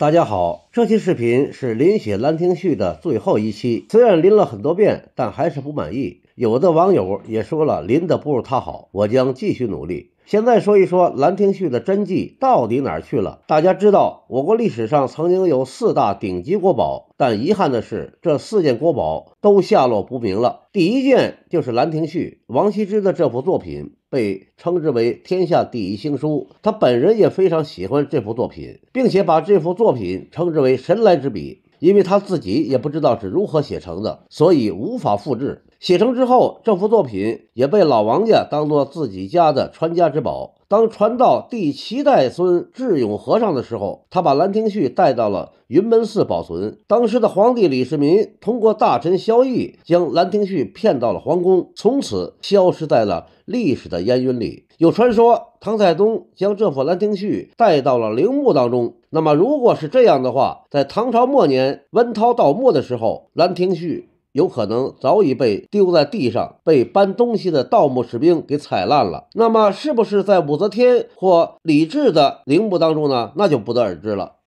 大家好，这期视频是临写《兰亭序》的最后一期。虽然临了很多遍，但还是不满意。有的网友也说了，临的不如他好。我将继续努力。现在说一说《兰亭序》的真迹到底哪儿去了？大家知道，我国历史上曾经有四大顶级国宝，但遗憾的是，这四件国宝都下落不明了。第一件就是《兰亭序》，王羲之的这幅作品被称之为“天下第一行书”，他本人也非常喜欢这幅作品，并且把这幅作品称之为“神来之笔”，因为他自己也不知道是如何写成的，所以无法复制。写成之后，这幅作品也被老王家当做自己家的传家之宝。当传到第七代孙智勇和尚的时候，他把《兰亭序》带到了云门寺保存。当时的皇帝李世民通过大臣萧绎将《兰亭序》骗到了皇宫，从此消失在了历史的烟云里。有传说，唐太宗将这幅《兰亭序》带到了陵墓当中。那么，如果是这样的话，在唐朝末年温韬盗墓的时候，《兰亭序》。有可能早已被丢在地上，被搬东西的盗墓士兵给踩烂了。那么，是不是在武则天或李治的陵墓当中呢？那就不得而知了。